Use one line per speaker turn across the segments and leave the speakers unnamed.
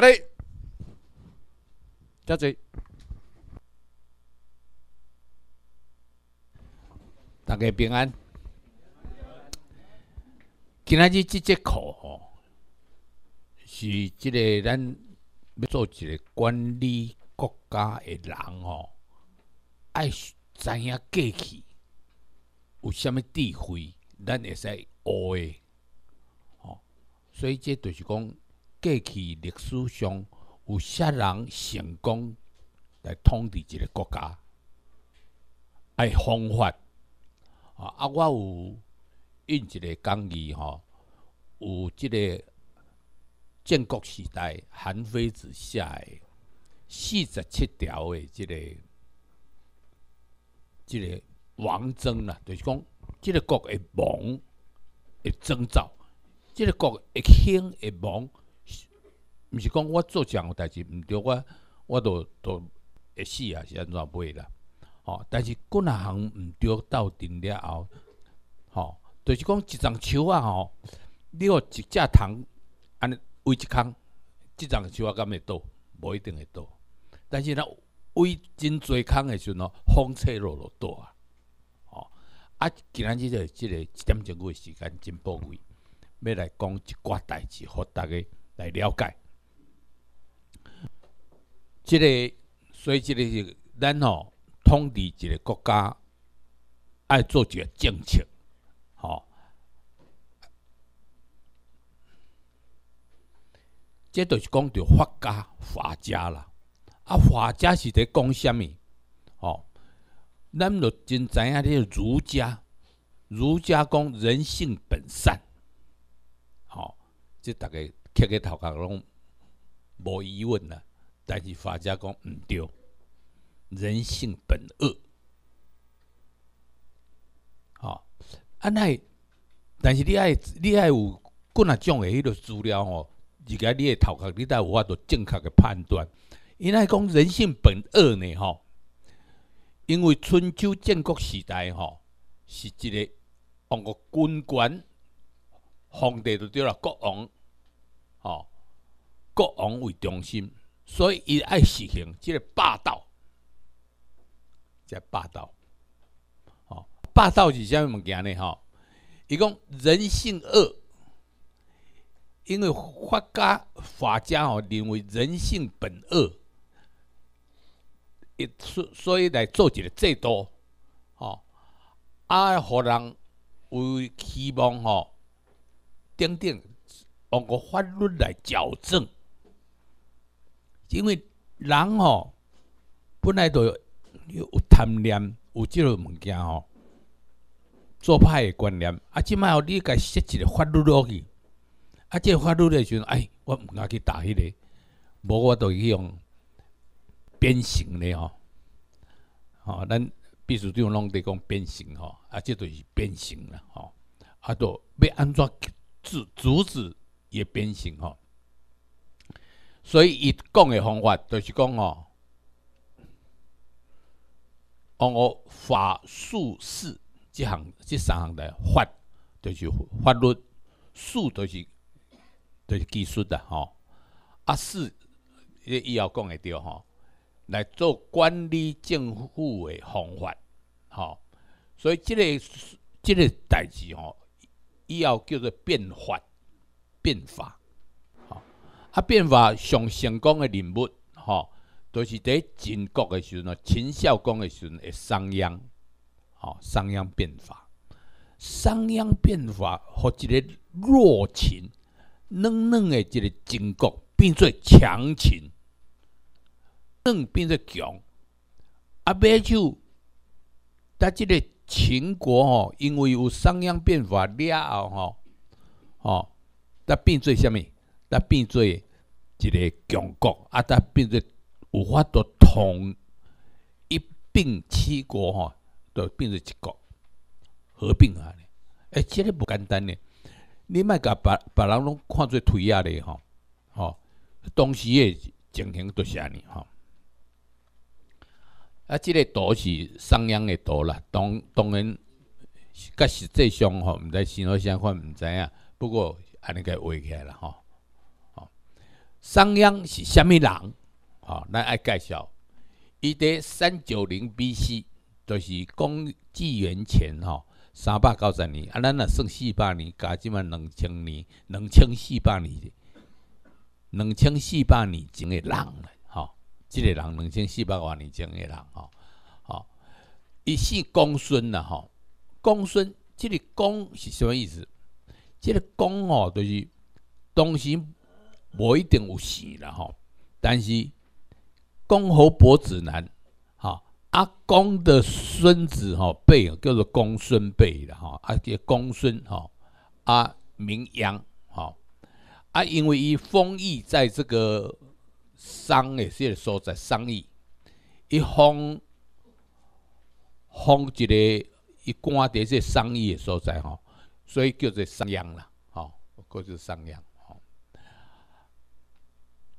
来，遮着，大家平安。今仔日这节课吼，是即个咱要做一个管理国家诶人吼，爱知影过去，有虾米智慧，咱会使学诶，吼。所以即就是讲。过去历史上有些人成功来统治一个国家，哎，方法啊！啊，我有印一个讲义吼，有即个建国时代韩非子写诶四十七条诶，即个、即个王征啦，就是讲即个国诶亡诶征兆，即个国诶兴诶亡。毋是讲我做任代志，毋对，我我都都会死啊，是安怎袂啦？吼！但是各若行毋对，斗阵了后，吼，就是讲一丛树啊，吼，你个一只虫安围一空，一丛树啊，敢会倒？无一定会倒。但是若围真侪空的时候，风吹落落倒啊。吼！啊，既然即个即个一点钟过时间真宝贵，要来讲一寡代志，互逐个来了解。即个所以，即个是咱吼统治一个国家爱做一个政策，吼。即就是讲著法家、法家啦，啊，法家是伫讲啥物？吼，咱就真知影咧儒家，儒家讲人性本善，吼，即大家刻个头壳拢无疑问啦。但是法家讲毋对，人性本恶。吼，啊尼，但是你爱，你爱有佫若种诶迄个资料吼，一家你诶头壳，你才有法度正确诶判断。因爱讲人性本恶呢，吼，因为春秋战国时代，吼，是一个，往个君官，皇帝就对啦，国王，吼，国王为中心。所以，伊爱实行，即个霸道，即霸道，吼，霸道是啥物件呢？吼，伊讲人性恶，因为法家法家吼认为人性本恶，一所所以来做一个制度，吼，啊，互人有期望吼，等等，用个法律来矫正。因为人吼本来都有贪念，有即个物件吼，做歹诶观念。啊，即卖有你该设置个法律落去，啊，这法律时就，哎，我毋敢去打迄个，无我就去用变形咧吼。哦，咱比即就拢伫讲变形吼，啊，即就是变形啦吼，啊，都要安怎阻阻止也变形吼。所以，伊讲嘅方法，就是讲哦，我法术士即项即三项的法，就是法律术，就是就是技术的吼。啊，伊以后讲会着吼，来做管理政府嘅方法，吼。所以，即个即个代志吼，以后叫做变法，变法。啊，变法上成功的人物，吼，都是伫秦国的时阵，秦孝公的时阵，的商鞅，吼，商鞅变法。商鞅变法，互一个弱秦、软软的一个秦国变做强秦，软变做强。啊，不久，他即个秦国哦，因为有商鞅变法了后，吼、哦，他变做物？他变做一个强国啊，才变做有法度统一并七国吼，都变做一国合并啊。哎，这个不简单呢。你莫甲别别人拢看做推啊。的吼、吼，当时的情形都安尼吼。啊，这个图是商鞅的图啦，当当然，甲实际上吼，毋知新罗先款毋知影，不过安尼该画起来啦吼。商鞅是虾米人？吼，咱爱介绍。伊伫三九零 BC，就是公纪元前哈，三百九十年啊，咱若算四百年，加即满两千年，两千四百年，两千四百年前的人吼，即、个人两千四百万年前的人，吼、吼，伊是公孙呐，吼，公孙，即个公是什么意思？即个公哦，就是东西。无一定有钱了吼。但是公侯伯子男哈，阿公的孙子哈辈叫做公孙辈的哈，阿、叫公孙哈阿名扬哈，阿因为伊封邑在这个商的个所在商邑，一封封一个一官的个商邑的所在吼，所以叫做商鞅了吼、个就商鞅。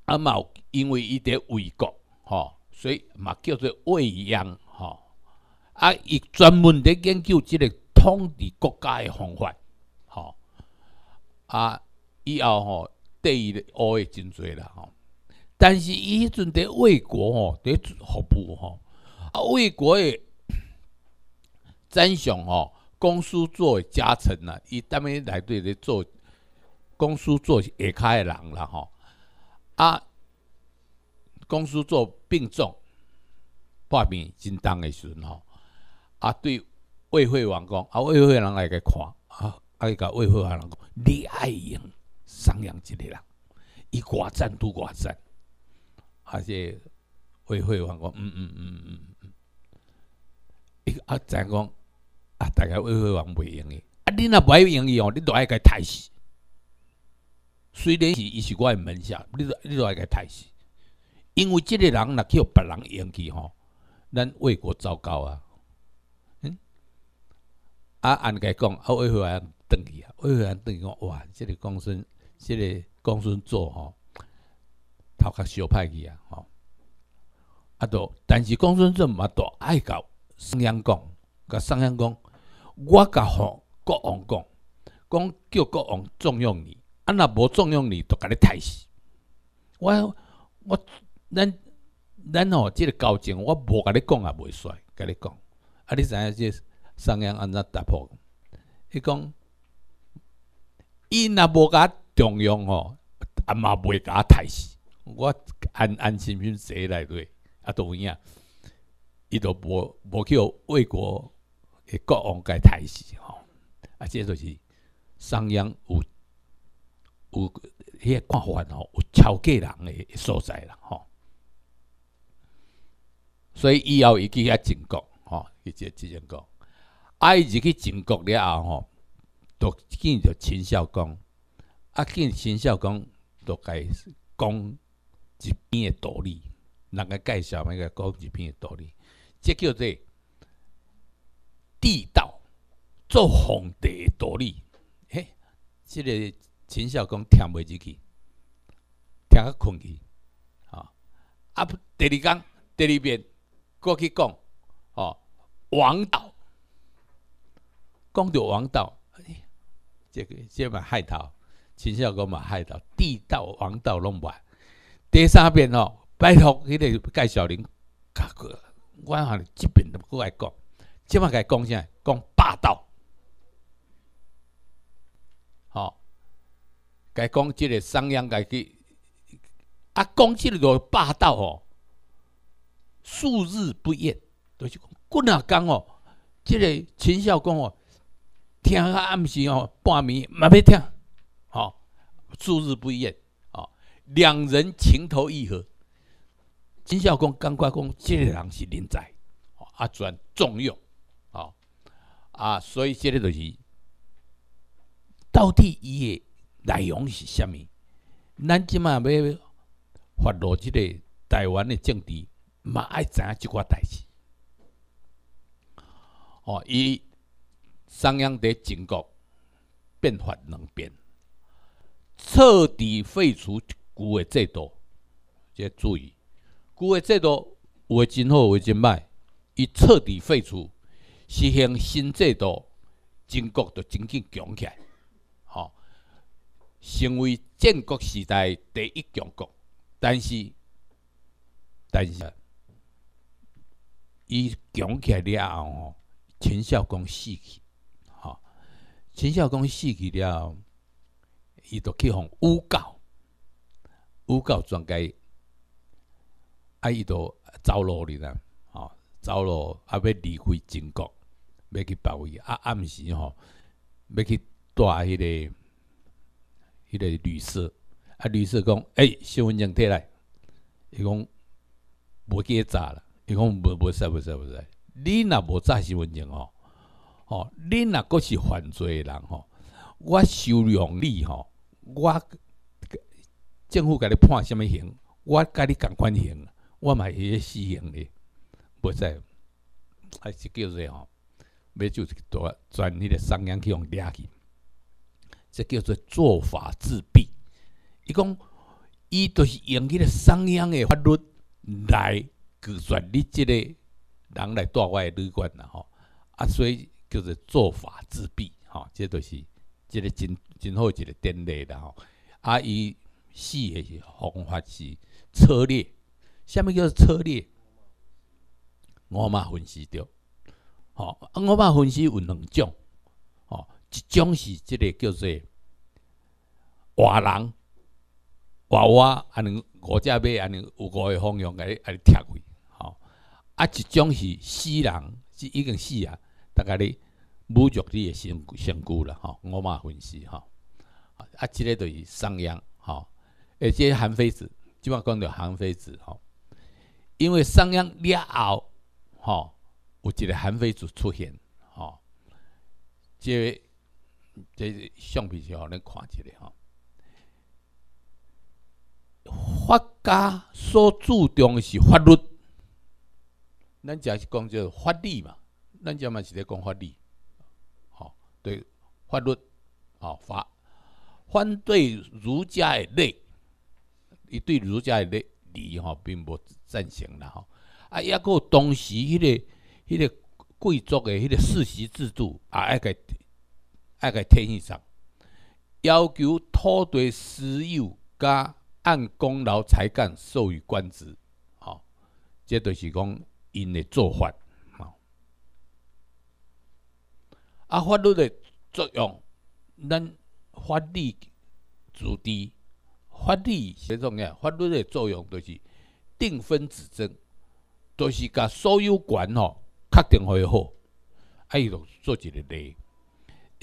啊嘛，因为伊在魏国，吼，所以嘛叫做魏央，吼，啊，伊专门在研究即个统治国家的方法，吼，啊，以后吼对伊学诶真多啦，吼，但是伊迄阵在魏国吼在服务吼，啊，魏国诶真相吼，公叔做家臣啦，伊当面来对咧做公叔做下骹诶人啦，吼。啊！公司做病重，破病真当的阵吼，啊，对魏惠王讲，啊魏惠王来个看，啊，啊伊甲魏惠王讲，你爱赢，商量一个人，伊寡战都寡战。啊，且魏惠王讲，嗯嗯嗯嗯嗯，一个啊怎讲，啊，大概魏惠王袂用哩，啊你那袂用伊哦，你都爱个太死。虽然是伊是我的门下，你你爱个态势，因为即个人去叫别人用去吼，咱为国糟糕啊！嗯，啊，按个讲，啊，一会啊，转伊啊，我一啊，转去伊讲哇，即个公孙，即个公孙做吼，头壳小歹去啊！吼，啊，都但是公孙瓒嘛都爱甲商鞅讲，甲商鞅讲，我甲吼国王讲，讲叫国王重用你。啊！若无重用你，著甲你杀死。我我咱咱哦，即个交情，我无甲你讲也袂衰。甲你讲，啊，你知影即商鞅安怎打破？伊讲，伊若无甲重用吼，啊嘛袂甲杀死。我安安心心坐来对，啊，有影。伊都无无去魏国，国王该杀死吼，啊，这就是商鞅有。有迄个看法吼，有超过人诶所在啦，吼。所以以后伊去遐进国，吼，去即个进国，伊入去进国了后吼，都见着秦孝公，啊，见秦孝公都甲伊讲一边诶道理，人个介绍，甲个讲一边诶道理，即叫做地道做皇帝诶道理，嘿，即个。秦孝公听袂入去，听个困去，啊！啊！第二讲，第二遍过去讲，哦，王道，讲到王道，这个这嘛害道，秦孝公嘛害道，地道王道弄坏。第三遍哦，拜托，迄个盖小林，我系这边都过来讲，这嘛该讲啥？讲霸道。该讲即个商鞅，家去啊讲即个霸道哦，数日不厌，就是讲棍啊讲哦。即个秦孝公哦，听啊暗时哦，半暝嘛要听哦，数日不厌哦，两人情投意合。秦孝公快讲，即个人是人才哦，啊，转重用哦啊，所以即个就是到底伊个。内容是啥物？咱即嘛要发落即个台湾的政治，嘛爱影即款代志。哦，伊商鞅在秦国变法两变，彻底废除旧的制度，即注意旧的制度为好，有为真歹。伊彻底废除，实行新制度，秦国就真正强起来。成为战国时代第一强国，但是，但是，伊强起来了后，秦孝公死去，哈，秦孝公死去了后，伊就去互诬告，诬告专家，啊，伊就走路的啦，哦，走路啊，要离开秦国，要去别位，啊暗时吼，要去带迄个。迄个律师，啊，律师讲，诶、身份证摕来，伊讲无记查啦，伊讲无无使无使无使，你若无查身份证吼，吼、哦，你若阁是犯罪诶人吼、我收容你吼、我政府甲你判什物刑，我甲你共款刑，我嘛会个死刑咧，无使，啊，是叫做吼、哦，要就是大转迄个商鞅去互掠去。这叫做做法自毙。伊讲，伊都是用迄个商鞅的法律来拒绝你即个人来我的旅馆呐吼。啊，所以叫做做法自毙。吼，这都是即个真真好一个典例啦吼。啊，伊四个方法是策略，下面叫做策略，我嘛分析吼、好，我嘛分析有两种，一种是，即个叫做活人活活安尼五只马安尼有五个方向，安尼安尼拆开吼，啊，一种是死人，是已经死啊，大概咧侮辱你的先先躯了，吼，我嘛分析吼，啊，这个就是商鞅，哈，而且韩非子，即本讲到韩非子，吼，因为商鞅了后，吼有一个韩非子出现，吼、即、这。这相片是让恁看一下吼。法家所注重的是法律，咱家是讲叫法律嘛，咱家嘛是咧讲法律，吼对法律，吼法反对儒家的内，伊对儒家的内礼吼并无赞成啦吼。啊，一个当时迄个迄个贵族的迄个世袭制度啊，那个。大概天意上，要求土地私有，加按功劳才干授予官职，好，这著是讲因的做法，好。啊，法律的作用，咱法律主题，法律最重要。法律的作用就是定分指争，就是甲所有权哦确定好以后，著做一个例。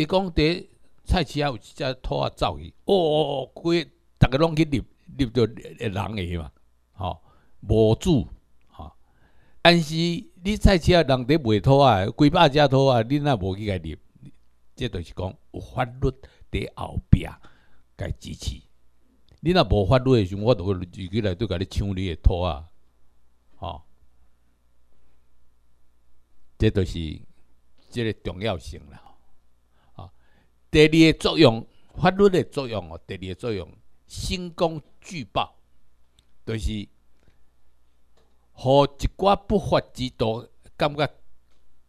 伊讲伫菜市啊有一只兔仔走去，哦，哦哦，规，逐个拢去入，入着诶人诶嘛，吼，无主，吼，但是你菜市啊，人伫卖兔仔，几百只兔仔，你若无去甲入，这著是讲有法律伫后壁甲支持，你若无法律诶时，阵，我都会自己来对甲你抢你诶兔仔，吼，这著是即个重要性啦。第二的作用，法律的作用哦，第二的作用，兴功巨报，就是互一寡不法之徒感觉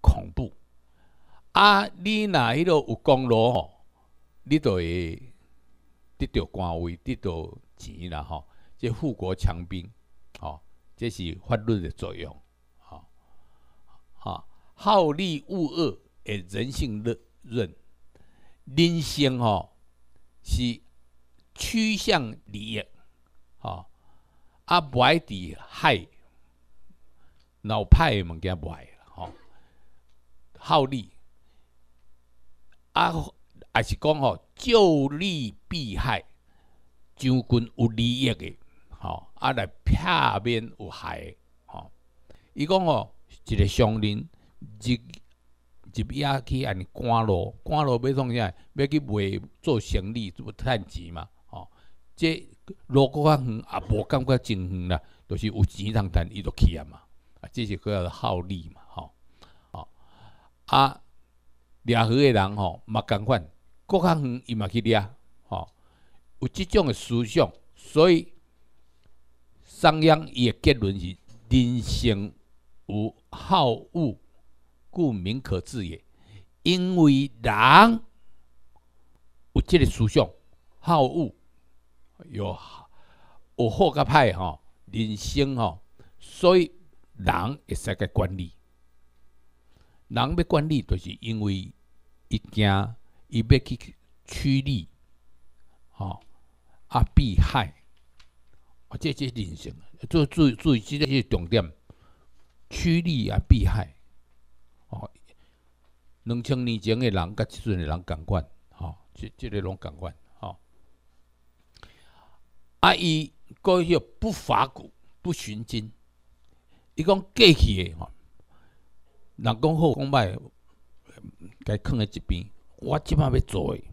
恐怖。啊，你若迄落有功劳吼，你就会得到官位，得到钱啦吼，即富国强兵，哦，这是法律的作用，哦，哦，好利恶恶，诶，人性乐润。人生吼是趋向利益，吼啊爱伫害，老派诶物件坏了吼，好利，啊也是讲吼就利避害，将军有利益的，吼啊来片面有害，吼伊讲吼一个商人一。就夜去尼赶路，赶路要创啥？要去卖做生意，做趁钱嘛。哦，这路过较远也无感觉真远啦，就是有钱通趁，伊就去啊嘛。啊，这是个好利嘛。吼，哦，啊，掠鱼诶人吼，嘛共款，搁较远伊嘛去掠。吼，有即种诶思想，所以商鞅伊诶结论是：人生有好恶。故名可治也，因为人有这个思想好恶有有好个歹哈，人生哈，所以人会使个管理。人要管理，就是因为一惊伊欲去趋利，哦啊避害，啊这些人性，注注意这个个重点，趋利啊避害。哦，两千年前的人甲即阵的人共款，吼，即即个拢共款，吼。啊，伊个个不法古不寻经，伊讲过去的吼，人讲好讲歹，该放伫一边，我即摆要做，的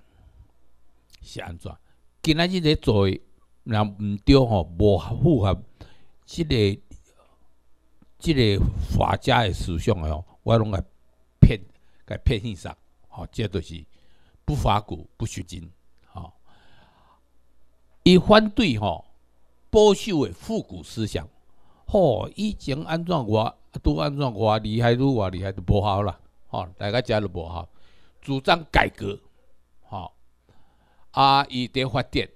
是安怎？今仔日咧做，的，人毋对吼，无符合即个即个法家的思想哦。我拢个骗，个骗信上，好，这都是不复古不学金。吼，伊反对吼保守的复古思想，吼，以前安怎活，都安怎活，厉害都话厉害都无好啦，吼，大家遮都无好，主张改革，吼，啊，伊伫发展，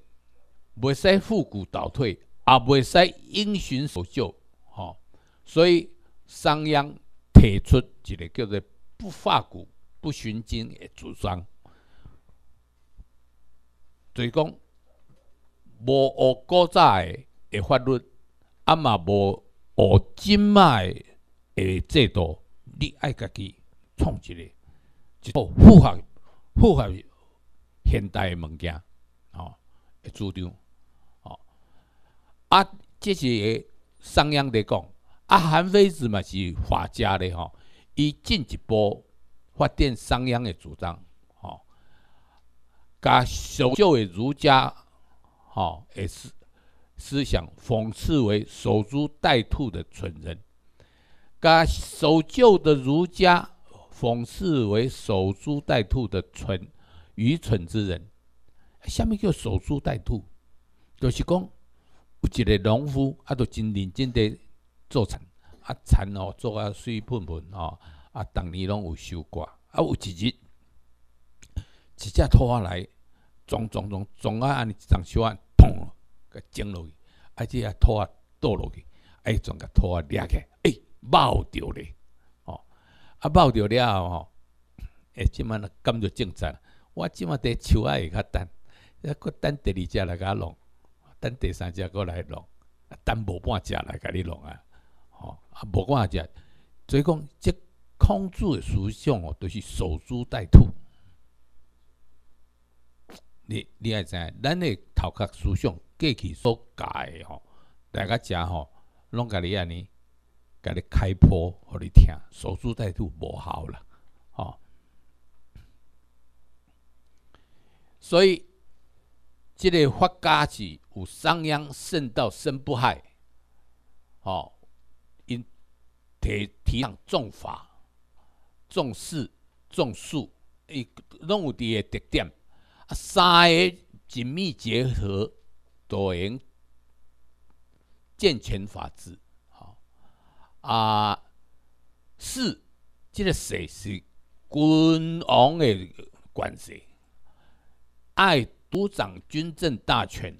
袂使复古倒退，也袂使因循守旧，吼，所以商鞅。提出一个叫做“不复古、不寻经”的主张，就讲无学古早的法律，也嘛无学今麦的制度，你爱家己创一个一套符合符合现代的物件哦，主张哦。啊，这是商鞅在讲。啊，韩非子嘛是法家的吼，他进一步发展商鞅的主张，哈，把守旧的儒家，哈，思思想讽刺为守株待兔的蠢人，把守旧的儒家讽刺为守株待兔的蠢愚蠢之人。下面就守株待兔，就是讲有一个农夫，啊，就真认真的。做田啊，田哦，做啊水盆盆哦，啊，逐年拢有收获啊。有一日，一只兔仔来撞撞撞撞啊，安尼一丛树啊，砰，甲整落去，啊，即只兔仔倒落去，啊，哎，将个拖鞋裂开，诶，爆着咧，哦，啊，爆着了后吼，哎，即满感觉正常，我即满伫树仔下佮等，啊，佮等第二只来甲我弄，等第三只搁来弄，等无半只来甲你弄啊。啊，无管只，所以讲，孔子的思想哦，都是守株待兔。你，你也知，咱的头壳思想过去所教的吼，大家食吼，拢跟你安尼，跟你开坡，互你听？守株待兔无效啦哦。所以，这个法家是有商鞅胜到身不害，哦。提提倡重法、重视、重树，伊拢有滴个特点。啊，三个紧密结合，多元健全法治。好啊，四这个势是君王的关系？爱独掌军政大权。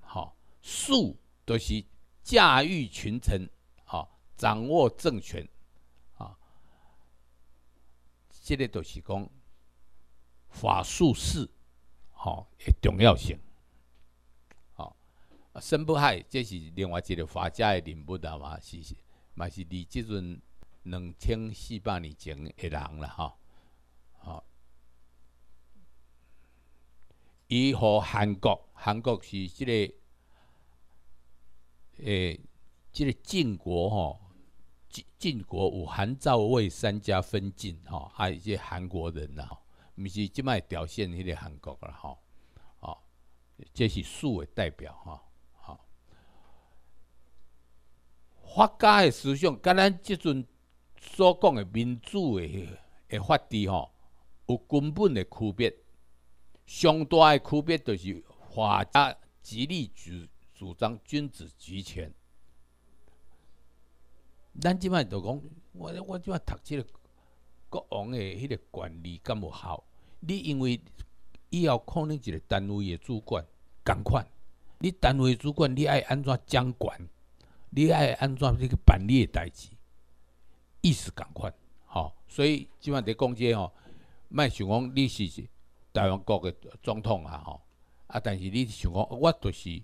好，术都是驾驭群臣。掌握政权，啊！这个就是讲法术士，好，诶，重要性，好，申不害，这是另外一个法家的人物啊，嘛是，是，嘛是离即阵两千四百年前的人了，吼、好，伊和韩国，韩国是即个，诶，即个晋国，吼。晋国、有韩、赵、魏三家分晋，哈，还有一些韩国人啦，毋是即摆表现迄个韩国啦，吼，哦，这是苏的代表，吼，好，法家的思想，跟咱即阵所讲的民主的的法治，吼，有根本的区别，上大的区别就是法家极力主主张君子集权。咱即摆就讲，我我即摆读即个国王的迄个管理敢无好？你因为以后可能一个单位的主管，共款，你单位主管你爱安怎监管？你爱安怎去办理代志？意思共款，吼！所以即摆在讲即个吼，卖想讲你是台湾国的总统啊吼，啊！但是你想讲我就是，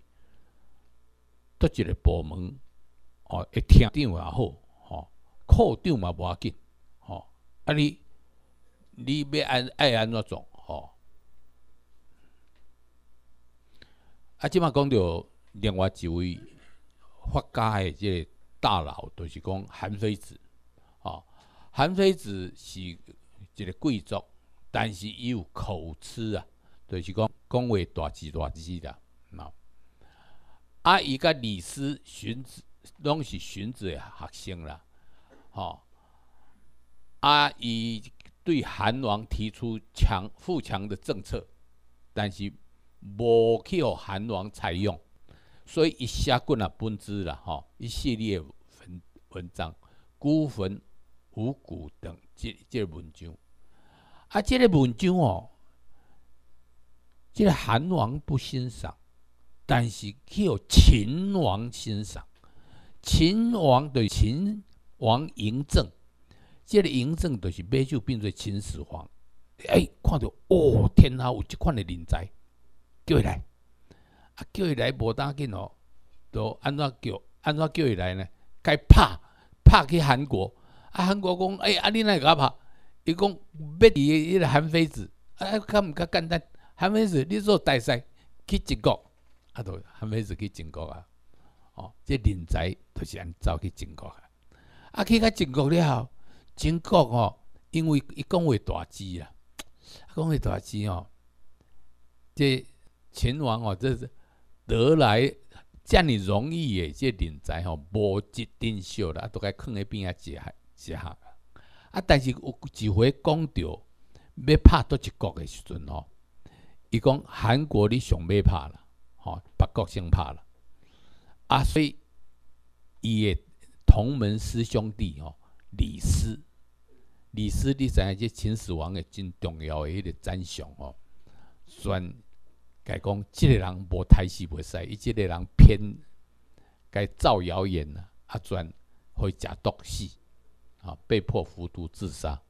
得一个部门。哦，一听电也好，吼，靠长嘛无要紧，吼，啊你，你要安爱安怎做，吼，啊，即马讲到另外一位，法家的个大佬，就是讲韩非子，哦，韩非子是一个贵族，但是伊有口吃啊，就是讲讲话大字大字的，喏，啊伊甲李斯、荀子。拢是荀子的学生啦，吼！啊，伊对韩王提出强富强的政策，但是无去互韩王采用，所以一下棍啊，崩之了，吼！一系列文文章，孤坟无骨等这这文章，啊，这个文章哦，这韩王不欣赏，但是去互秦王欣赏。秦王对秦王嬴政，这个嬴政就是马久变做秦始皇。哎，看到哦，天下有这款的人才，叫伊来，啊叫来无打紧哦，都安怎叫安怎叫伊来呢？该拍拍去韩国，啊韩国讲哎，啊你来甲拍？伊讲要离迄个韩非子，啊，较毋较简单？韩非子，你做大使去秦国，啊，都韩非子去秦国啊。这人才就是按走去秦国啊，啊，去到秦国了。后，秦国哦，因为伊讲话大志啊，讲话大志哦。这秦王哦，这是得来遮你容易诶，这人才哦，无一定少啦，都该囥喺边啊，一吓一啊，但是有一回讲到要拍到一国诶时阵哦，伊讲韩国你上要拍啦，吼，别国先拍啦。阿飞伊个同门师兄弟吼，李斯，李斯你知影，即秦始皇个真重要个迄个宰相吼，专，该讲即个人无台戏袂使，伊即个人偏，该造谣言啊，啊专会食毒死，啊，被迫服毒自杀，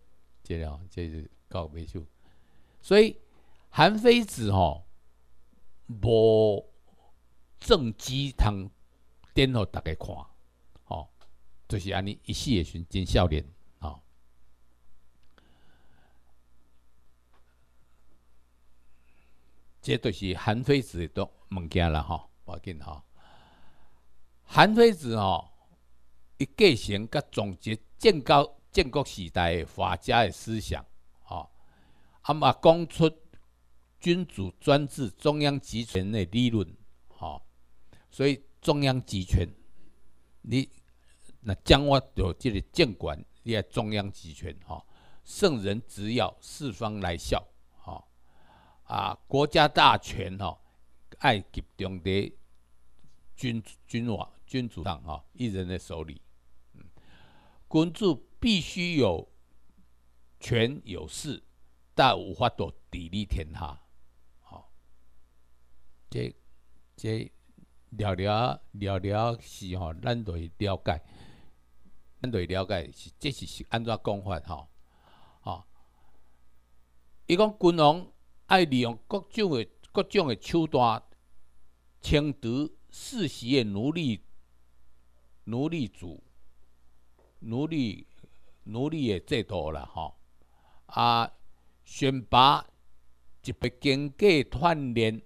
接着即是告别秀，所以韩非子吼，无正机谈。电互大个看，哦，就是安尼一世也算真少年吼。即著是韩非子的物件啦，吼，要紧吼。韩非子吼，伊继承甲总结建高建国时代诶法家诶思想，吼，啊嘛讲出君主专制、中央集权诶理论，吼，所以。中央集权，你那将我有这个监管，要中央集权哈。圣人只要四方来效哈啊，国家大权哈爱集中的君君王君主上哈一人的手里。嗯，君主必须有权有势，但无法度砥砺天下。好，这这。聊聊聊聊是吼，咱会了解，咱会了解是，即是是安怎讲法吼？吼，伊讲君王爱利用各种诶各种诶手段，清除世袭诶奴隶奴隶主，奴隶奴隶诶制度啦吼。啊，选拔一批经过锻炼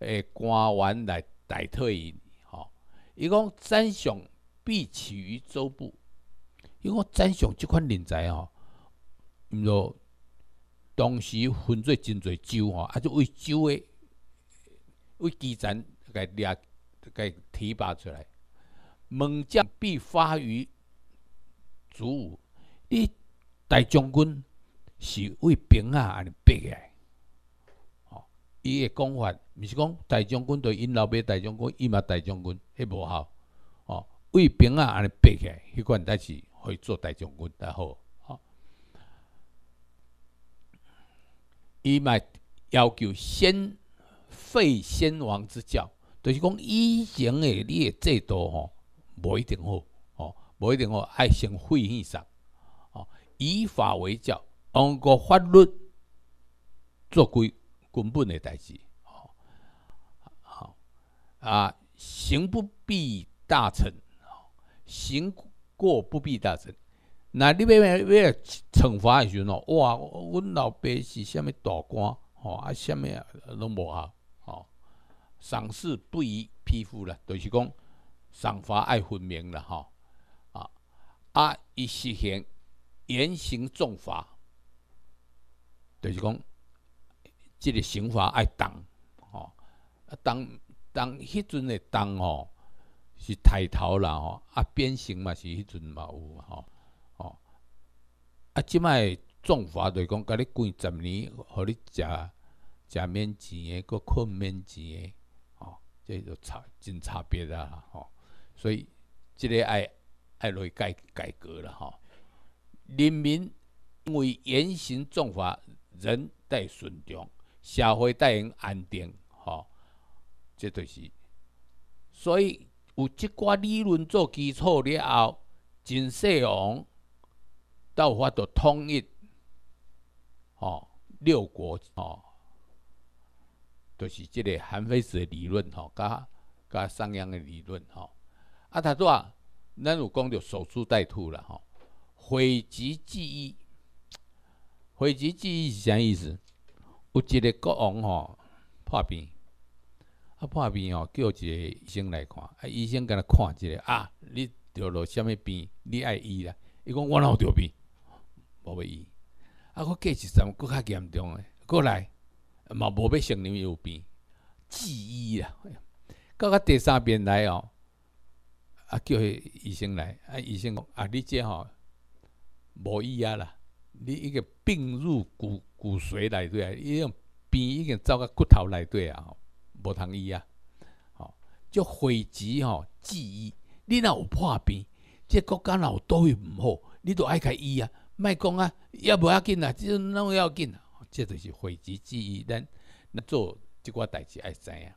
诶官员来。代退于你，吼！伊讲真雄必起于州部，伊讲真雄即款人才，吼，毋着当时分做真侪州，吼，啊，就为州的为基层个掠个提拔出来。猛将必发于卒伍，你大将军是为兵啊尼逼诶。伊个讲法，毋是讲大将军对因老爸大将军，伊嘛大将军迄无效哦。为兵啊，安尼爬起，来，迄款才是可以做大将军才好哦。伊嘛要求先废先王之教，就是讲以前诶，你制度吼，无一定好哦，无一定好，爱先废义上哦，以法为教，按个法律做规。根本的代志，好，好，啊，行不必大成，哦，行过不必大成。那你要要惩罚的时候哦，哇，阮老爸是什物大官，哦，啊，物么拢无效哦，赏赐不宜批复了，就是讲，赏罚爱分明了，哦、啊，啊，一实行严刑重罚，就是讲。即个刑罚爱重，吼啊当当迄阵的重吼是抬头啦吼啊鞭刑嘛是迄阵嘛有吼吼啊即摆重罚就讲甲你关十年，互你食食免钱的，搁困免钱的，吼这就差真差别啦吼，所以即个爱爱去改改革啦，吼，人民因为严刑重罚，人待顺从。社会才引安定，吼，这就是，所以有即寡理论做基础了后，秦始皇到法到统一，吼，六国，吼，就是即个韩非子的理论，吼，甲甲商鞅的理论，吼，啊，他做，咱有讲到守株待兔了，吼，毁其计议，毁其计议是啥意思？有一个国王吼，破病，啊破病吼，叫一个医生来看，啊医生甲他看一下，啊你得了什么病，你爱医啦，伊讲我哪有得病，无要医，啊我过一阵佫较严重诶，过来，嘛无要承认有病，治医啊，到到第三遍来哦，啊叫医生来，啊医生讲啊你这吼，无医啊啦。你已经病入骨骨髓内底啊，一种病已经走到骨头内底啊，无通医啊。好，就毁集吼记忆。你若有破病，即国家有都会毋好，你都爱去医啊。莫讲啊，要无要紧啊，即拢要紧啊。即就是毁集记忆，咱咱做即寡代志爱知影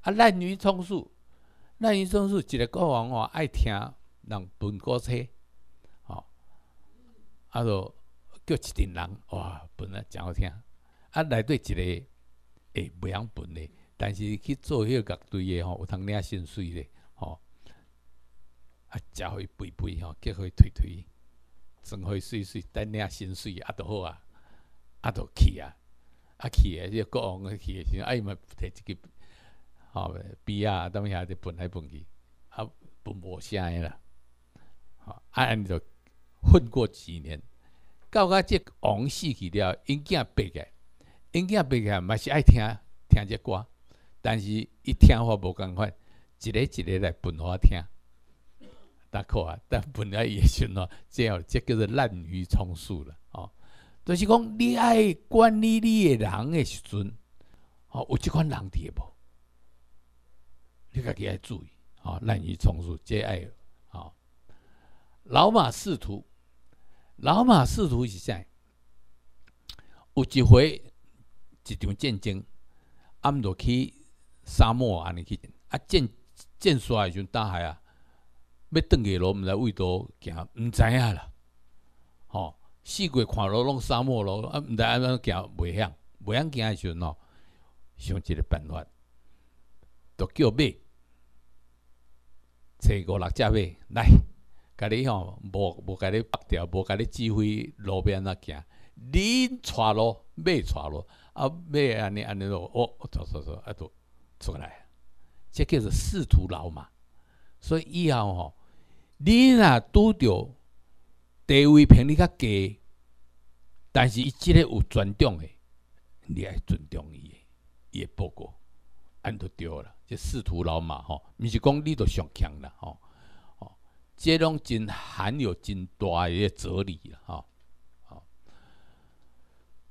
啊，滥竽充数，滥竽充数，一个国王吼爱听，人本国车吼，啊罗。叫一群人哇分啊诚好听啊内底一个会袂晓分的，但是去做迄乐队的吼有通领薪水的吼啊食互伊肥肥吼叫互伊推推装互伊水水等领薪水啊著好啊啊著去啊啊去啊，迄国王去诶时阵啊伊嘛摕一个吼笔仔踮遐著分来分去啊分无声的啦吼啊安著混过几年到我这王死去了，爬起来，个，仔爬起来嘛是爱听听即歌，但是伊听法无共法，一个一个来分我听，大可啊，但本来也就那这样，这叫做滥竽充数了哦。就是讲你爱管理你的人的时阵，哦，有即款人伫诶无？你家己爱注意哦，滥竽充数，这爱哦。老马仕途。老马仕途是啥？有一回一场战争，啊，毋落去沙漠安尼去？啊，战战沙的时阵大海啊，要登个路，毋知为倒行，毋知影啦。吼，四国看落拢沙漠咯，啊，毋知安怎行？袂晓，袂晓行的时阵咯，想一个办法，著叫马，找五六只马来。家你吼，无无家你绑掉，无家你指挥路边那行，你带路，尾带路，啊尾安尼安尼咯，哦走走走，啊，都出来，这叫做仕途老马。所以以后吼，你若拄着地位比你较低，但是伊即个有尊重诶，你爱尊重伊，伊也报告，安都对咯，这仕途老马吼，毋是讲你都上强啦吼。这拢真含有真大个哲理吼哈，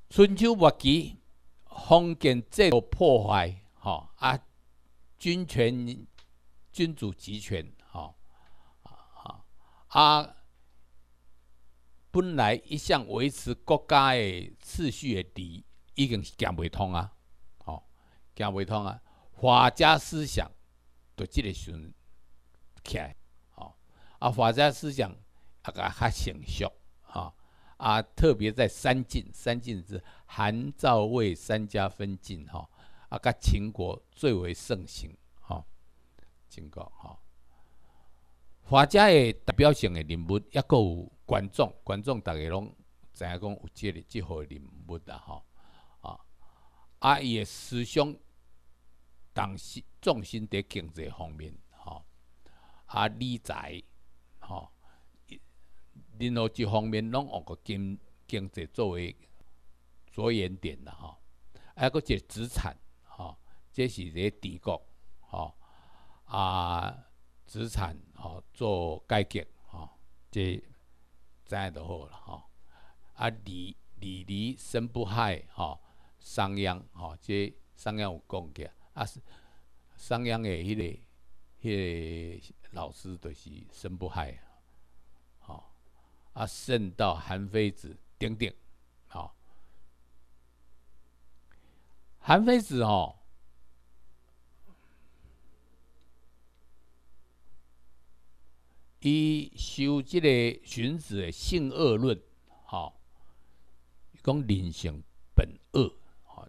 春秋末期，封建制度破坏，哈啊，君权君主集权，哈，啊啊，本来一向维持国家诶秩序诶理，已经是行未通啊，吼，行未通啊，法家思想，到即个时，阵起。来，啊，法家思想啊，较成熟啊啊，特别在三晋，三晋是韩赵魏三家分晋哈啊，甲秦国最为盛行哈，秦国哈，法家的代表性的人物，一个有观众，观众大家拢知影讲有即个即号人物啦哈啊啊，伊的思想，重心重心伫经济方面哈啊理财。好，然后一方面拢有国经经济作为着眼点的哈，一个资产吼，这是个帝国吼，啊资产吼，做改革吼，这知影著好了吼，啊离离离生不害吼，商鞅吼，这商鞅有功嘅，啊商鞅诶迄个迄个。老师都是身不害，好啊，圣道韩非子顶顶，好，韩非子哦，伊修这个荀子的性恶论，好，讲人性本恶，好，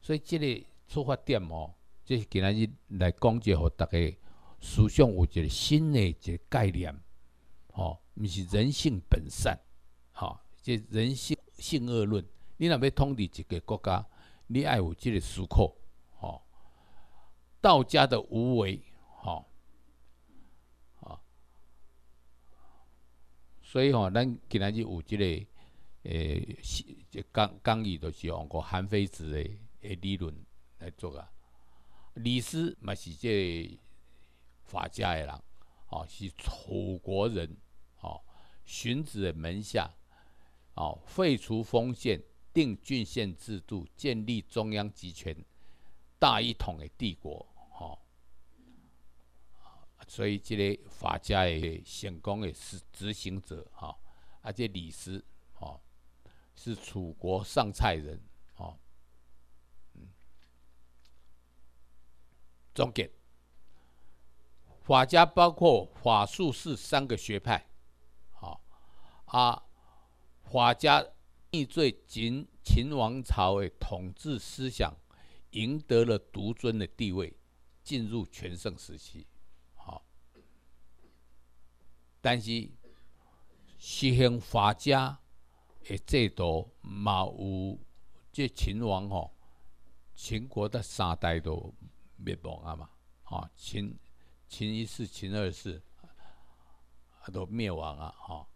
所以这个出发点哦，这是今仔日来讲这，和大家。思想，有一个新的一个概念，吼，毋是人性本善，吼，即人性性恶论。你若欲统治一个国家，你爱有即个思考，吼。道家的无为，吼，啊，所以吼，咱今仔日有即个，诶，讲讲义，就是用个韩非子诶诶理论来做啊。李斯嘛是即、个法家的人，哦，是楚国人，哦，荀子门下，哦，废除封建，定郡县制度，建立中央集权大一统的帝国，哦，所以这个法家的成功的是执行者，哈，而且李斯，哦，是楚国上蔡人，哦，嗯，总结。法家包括法术势三个学派，好啊。法家亦最秦秦王朝的统治思想赢得了独尊的地位，进入全盛时期。好，但是实行法家的制度，嘛有这秦王吼秦国的三代都灭亡啊嘛，好秦。秦一世、秦二世啊都灭亡啊！哈，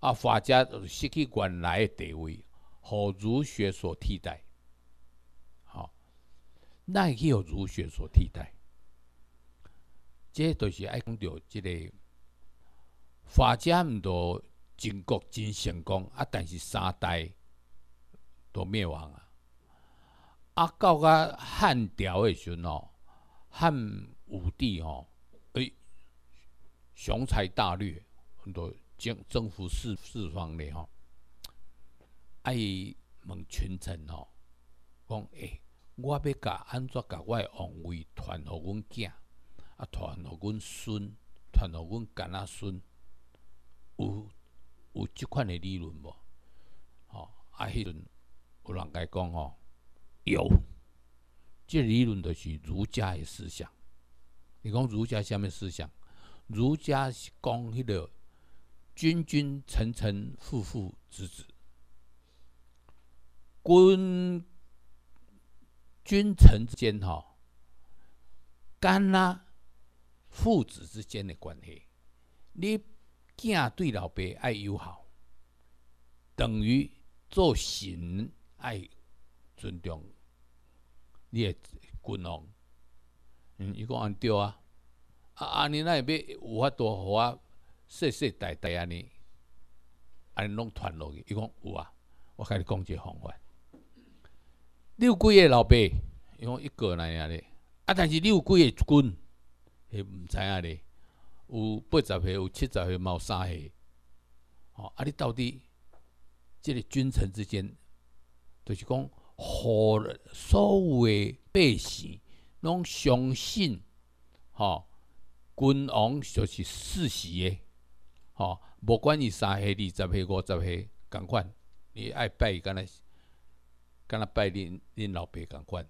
啊，法家失去原来的地位，好儒学所替代。好，奈去有儒学所替代？这都是爱讲到这个法家唔多建国真成功啊，但是三代都灭亡啊。啊，到啊汉朝的时候，汉。武帝哈，哎，雄才大略，很多征服四四方的哈。爱问群臣哦，讲哎，我要甲安怎甲我诶王位传互阮囝，啊，传互阮孙，传互阮囝仔孙，有有即款诶理论无？哦，啊，迄阵有人甲伊讲吼，有，即理论就是儒家诶思想。你讲儒家下面思想，儒家是讲迄个君君臣臣父父子子，君君臣之间吼干啦父子之间的关系，你囝对老爸爱友好，等于做神爱尊重，你的君王。嗯，伊讲安对啊，啊，安尼那会要有法度互我细细代代安尼，安尼拢传落去。伊讲有啊，我甲你讲一个方法。有几个老爸，伊讲一个那样咧，啊，但是有几个军，诶毋知影咧，有八十岁，有七十岁，嘛，有三岁。哦，啊，你到底，即个君臣之间，就是讲互所谓百姓，拢相信，吼，君王就是世袭诶，吼。无管伊三岁、二十岁、五十岁，共款，你爱拜伊，干若干若拜恁恁老爸共款。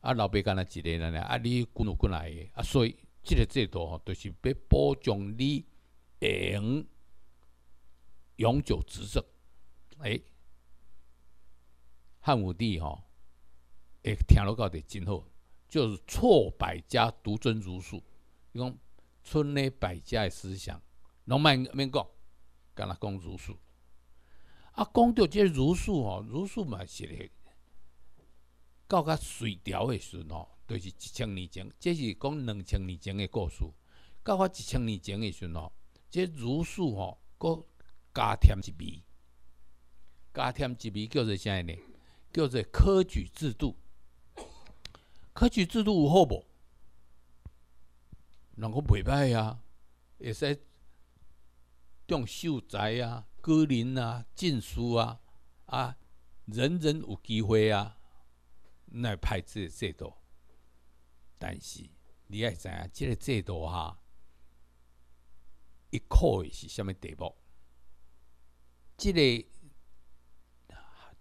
啊，老爸干若一个人日，啊，你君有君来的，啊，所以即个制度吼，就是要保障你永永久执政。诶。汉武帝吼，会听落到底真好。就是错百家，独尊儒术。伊讲村内百家的思想，拢民免讲，干了讲儒术。啊，讲到这儒术吼，儒术嘛是到甲隋朝的时吼，就是一千年前，这是讲两千年前的故事。到我一千年前的时吼，这儒术吼，佫加添一笔，加添一笔叫做啥呢？叫做科举制度。科举制度有好无？人讲未歹啊，会使中秀才啊、歌林啊、进书啊啊，人人有机会啊，那这个制度。但是你爱知啊，这个制度哈，一考是虾米地步？这个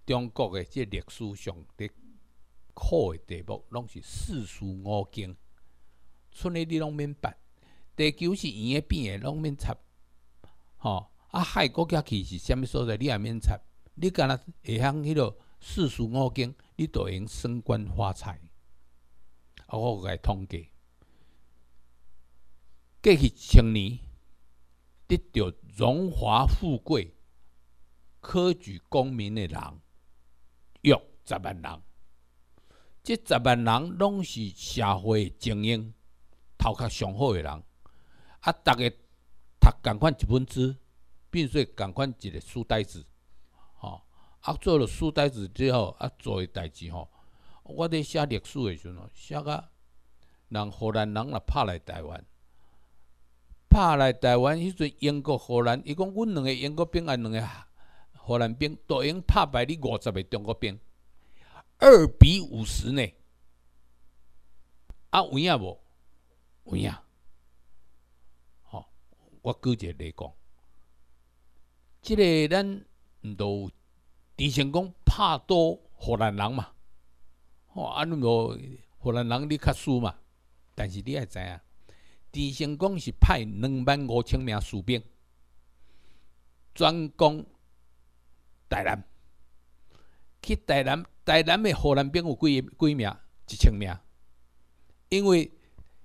中国的即历史上的。考的题目拢是四书五经，村里你拢免办。地球是圆诶边诶，拢免插。吼啊，海国家起是啥物所在，你也免插。你干若会晓迄落四书五经，你都用升官发财。啊，我来统计，过去千年得到荣华富贵、科举功名诶人，约十万人。这十万人拢是社会精英，头壳上好诶人，啊，逐个读共款一本书，变做共款一个书呆子，吼，啊，做了书呆子之后，啊，做诶代志吼，我伫写历史诶时阵，写啊，人荷兰人若拍来台湾，拍来台湾，迄阵英国、荷兰，伊讲阮两个英国兵，啊，两个荷兰兵，都用打败你五十个中国兵。二比五十呢？啊，有影无？有影。好，我一个例讲，即个咱毋都郑成功拍倒河南人嘛，哦，啊，尼无河南人你较输嘛，但是你还知影。狄仁公是派两万五千名士兵，专攻台南，去台南。台南的河南兵有几几名一千名，因为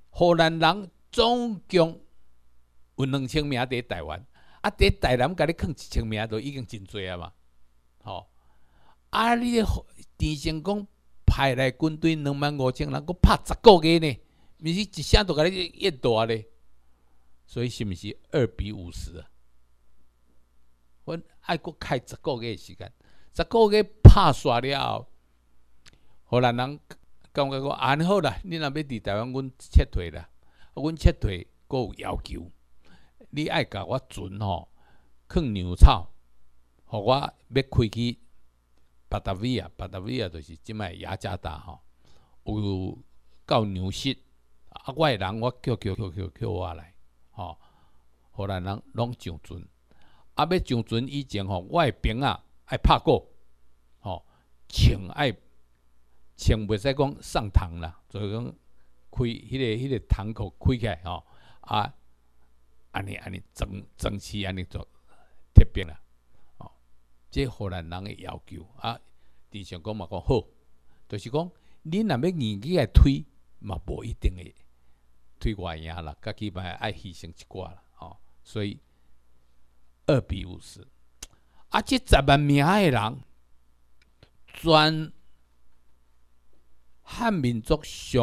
河南人总共有两千名伫台湾，啊，伫台南给你囥一千名都已经真多啊嘛，好，啊，你郑成功派来军队两万五千人，阁拍十个月呢，毋是一声都给你越大咧。所以是毋是二比五十？啊？阮爱国开十个月时间，十个月拍煞了。荷兰人感觉讲安好啦，你若要伫台湾，阮撤退啦。阮撤退，阁有要求，你爱甲我船吼，放牛草，互我欲开去巴达维亚，巴达维亚就是即卖雅加达吼。有到牛市，诶人我叫叫叫叫叫我来吼。荷兰人拢上船，啊，欲上船以前吼，诶兵啊爱拍鼓，吼，穿爱。像袂使讲上堂啦，就是讲开迄个、迄个堂口开起来吼啊，安尼、安尼整整齐安尼做贴边啦，哦，这河南人诶要求啊，平常讲嘛讲好，就是讲你若要年纪来推嘛无一定会推我赢啦，家起嘛爱牺牲一寡啦，哦，所以二比五十，啊，这十万名诶人全。汉民族上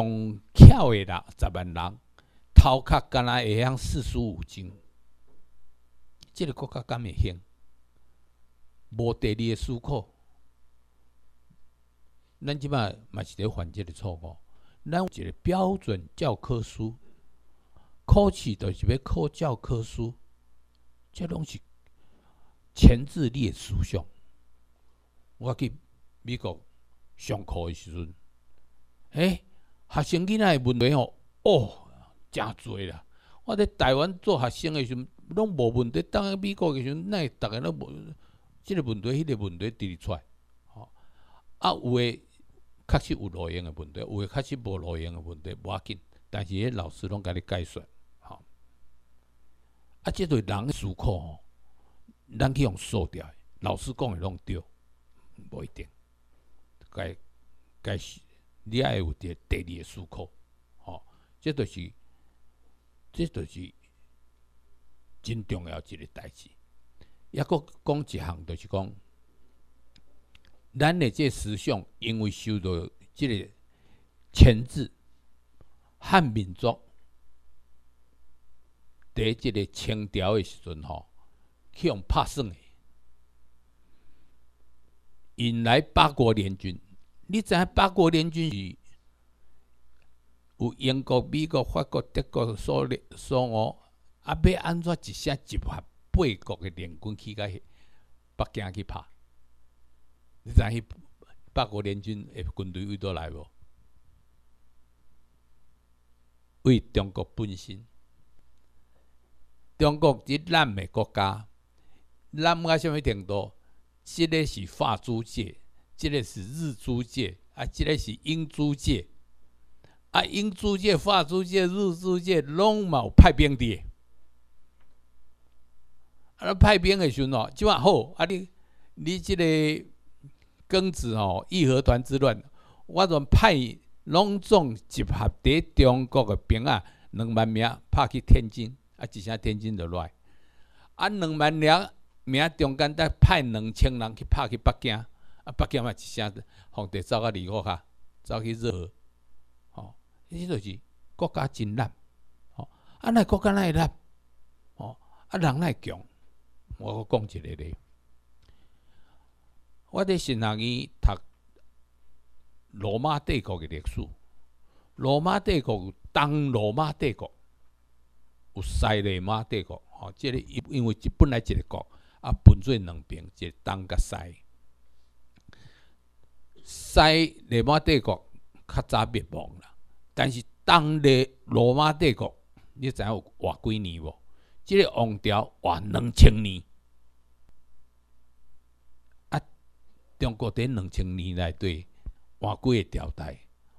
巧的啦，十万人头壳敢若会晓四书五经？即个国家敢会兴，无第二的思考。咱即摆嘛是伫犯即个错误。咱有一个标准教科书，考试就是要考教科书，即拢是前制你的思想。我去美国上课的时阵。诶，学生囡仔诶问题哦，哦，诚多啦。我伫台湾做学生诶时阵，拢无问题；，当美国诶时阵，会大家拢无，即个问题、迄个问题，直出吼，啊，有诶确实有路用诶问题，有诶确实无路用诶问题，无要紧。但是，迄老师拢甲你解算，吼。啊，即对人诶思考吼，咱去用数掉，老师讲诶拢对，无一定。该，该。你也会有个第二个思考，吼，这都是，这都是真重要一个代志。抑个讲一项，就是讲，咱的这思想因为受到即个牵制，汉民族伫即个清朝的时阵吼，去互拍算的，引来八国联军。你知八国联军有英国、美国、法国、德国、苏联、苏俄，啊，要安怎一下集合八国的联军去甲北京去拍？你知迄八国联军诶军队为倒来无？为中国本身，中国一南美国家，南美虾物程度？即个是法租界。这个是日租界啊，这个是英租界啊，英租界、法租界、日租界拢冇派兵的。啊，派兵的时候哦，就往好，啊，你你这个庚子哦，义和团之乱，我从派拢总集合的中国的兵啊，两万名拍去天津啊，一下天津就乱。啊，两万名中间再派两千人去拍去北京。北京嘛，一声皇帝走啊离开哈，走去热河。哦，时就是国家真烂。哦，啊，那国家会烂。哦，啊，人会强。我讲一个咧，我伫新南伊读罗马帝国个历史。罗马帝国东罗马帝国有西罗马帝国。哦，这个因因为即本来一个国啊，分做两边，一东甲西。西罗马帝国较早灭亡啦，但是东咧罗马帝国，你知影有活几年无？即个王朝活两千年，啊，中国伫两千年内对，换几个朝代，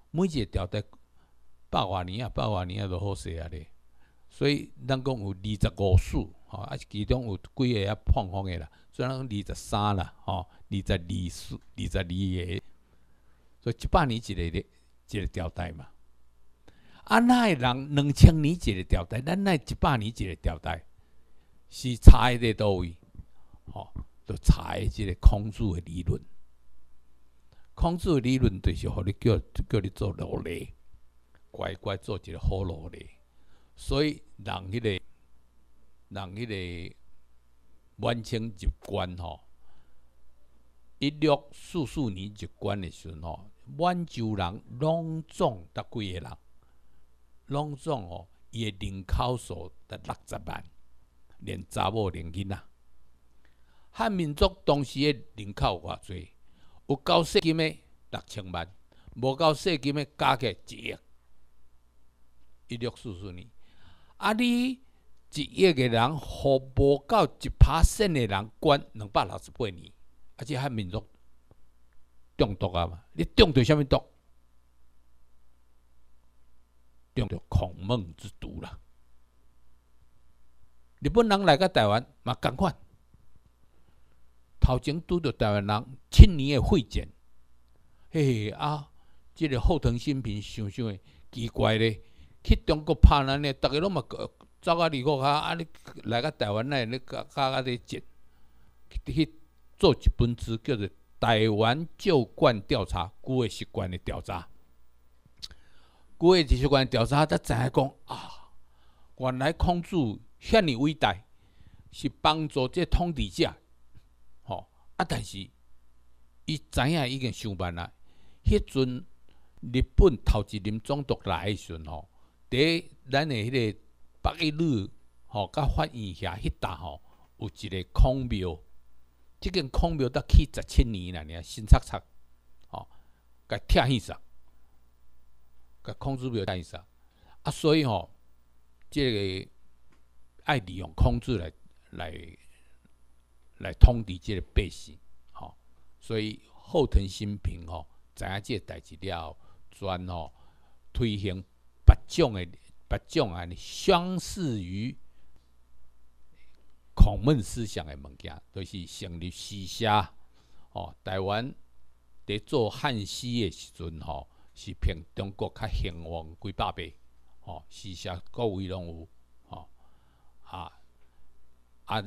每一个朝代百外年啊，百外年啊都好势啊咧。所以咱讲有二十五世吼，啊其中有几个啊碰空个啦，虽然讲二十三啦，吼，二十二世，二十二个。所以一百年一个的，一个朝代嘛。啊，那个人两千年一个朝代，咱那一百年一个朝代是差一个多位，吼，就差一个孔子的理论。孔子的理论就是互你叫叫你做奴隶，乖乖做一个好奴隶。所以，人迄个，人迄个完成入关吼，一六四四年入关的时阵吼。满洲人拢总得几个人？拢总哦，伊个人口数得六十万，连查某连囡仔。汉民族当时诶人口偌侪？有交税金诶六千万，无交税金诶加个一亿，一六四四年。啊，你一亿个人，互无到一爬升诶人管两百六十八年？而且汉民族。中毒啊嘛！你中毒什么毒？中毒孔孟之毒啦！日本人来个台湾嘛，赶快！头前拄着台湾人七年诶会见，嘿嘿啊！即个后藤新平想想诶，奇怪咧，去中国拍人咧，大家拢嘛走啊离国啊！啊，来个台湾来，你加加加加滴去做一本书叫做。台湾旧惯调查，旧诶习惯诶调查，旧诶习惯调查，才知影讲啊？原来孔子遐尔伟大，是帮助这统治者，吼啊！但是伊知影已经上班啦？迄阵日本头一任总督来诶时阵吼，伫咱诶迄个北一路吼，甲法院遐迄搭吼有一个孔庙。即间孔庙得起十七年啦，你啊新拆拆，哦，该拆去上，该孔子庙拆去上啊，所以吼，这个爱利用孔子来来来通敌个百姓，吼，所以后藤新平吼，知影即个代志了，专吼推行八种的八种啊，尼相似于。孔孟思想的物件，都是成立西夏。哦，台湾在做汉戏的时阵，吼是凭中国较兴旺几百倍。哦，西夏各位拢有。哦啊啊，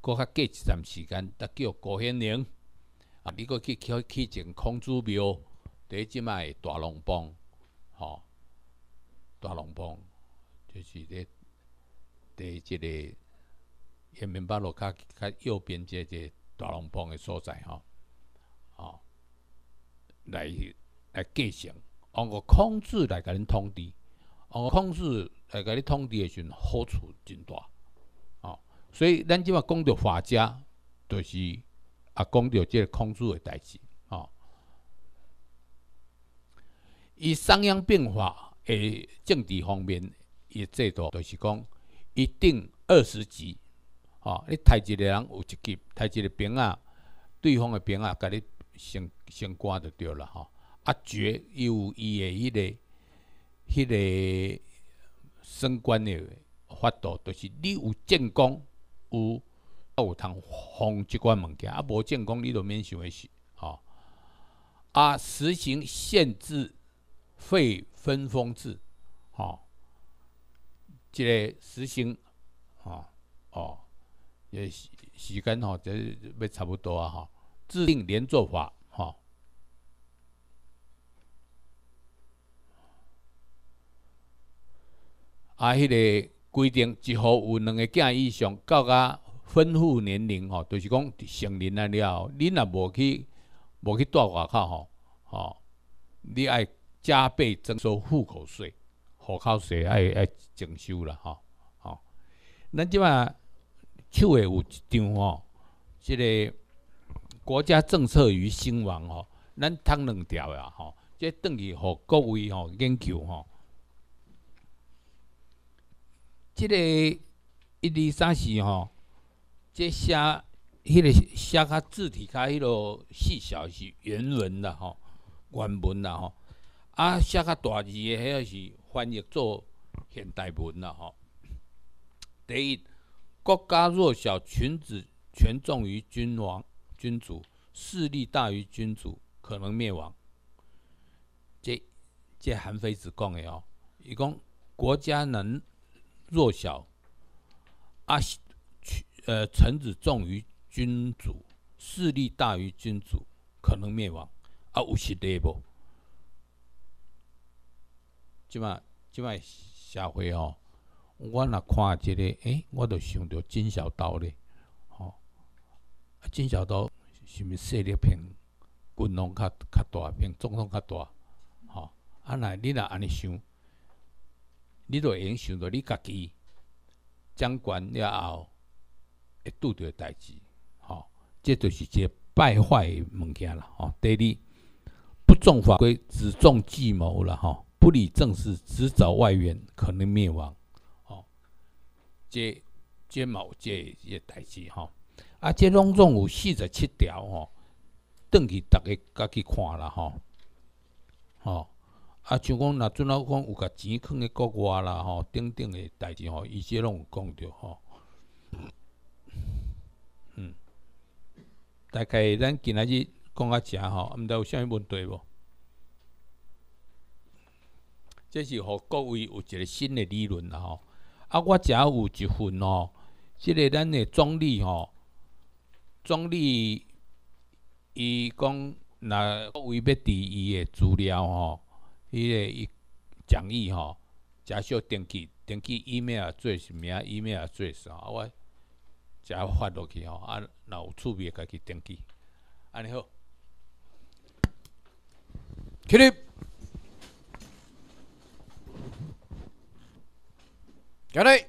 搁较过一阵时间，得叫郭仙龄。啊，你过去去去进孔子庙，第即卖大龙凤哦，大龙凤就是咧，第即个。也明北路较较右边即个大龙凤的所在吼，哦，来来继承，往我控制来甲你通知，往哦，控制来甲你通知的时阵好处真大哦，所以咱即话讲到法家，就是啊，讲到即个控制的代志哦。以商鞅变法的政治方面，伊制度就是讲一定二十级。哦，你抬一个人有一级，抬一个兵啊，对方的兵啊，甲你升升官就对了吼，啊，爵有伊的迄个，迄个升官的法度，就是你有建功，有有通封即款物件，啊，无建功你都免想的是吼。啊，实行限制废分封制，吼，即个实行吼。诶，时间吼，这要差不多啊吼，制定连坐法吼。啊，迄个规定，一户有两个囝以上到啊分户年龄吼，就是讲成年了了，你若无去无去带外口吼，吼，你爱加倍征收户口税、户口税，爱爱征收啦吼，吼，咱即摆。手下有一张吼，即个国家政策与兴亡吼，咱读两条啊吼，这等于互各位吼研究吼。即个一、二、三、四吼，这写迄个写较字体较迄啰细小是原文啦吼，原文啦吼，啊写较大字诶迄个是翻译做现代文啦吼。第一。国家弱小，群子权重于君王、君主，势力大于君主，可能灭亡。这这韩非子讲的哦，伊讲国家能弱小，啊是呃臣子重于君主，势力大于君主，可能灭亡啊，有实力不？即嘛即嘛社会哦。我若看即个，诶，我就想到金小刀咧，吼，金小刀是毋是势力偏，军统较较大偏，总统较大，吼，啊，若你若安尼想，你就用想到你家己，掌权了后，会拄着代志，吼，这就是一个败坏物件啦，吼，第二，不重法规，只重计谋了，哈，不理政事，只找外援，可能灭亡。这、这某这个代志吼。啊，这拢总有四十七条吼，等去大家家去看啦吼、吼啊，像讲那阵啊讲有甲钱放咧国外啦吼，等等的代志吼，伊这拢有讲着吼。嗯，大概咱今仔日讲下遮吼，毋知有啥物问题无？这是互各位有一个新的理论啦吼。啊，我遮有一份吼，即个咱的总理吼，总理，伊讲各位要第伊的资料吼，伊的讲义吼，遮少登记，登记疫苗做什物啊？疫苗做啥？我遮发落去吼，啊，若有趣味，家去登记。尼好，起立。今日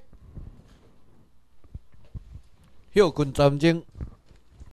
休困战争。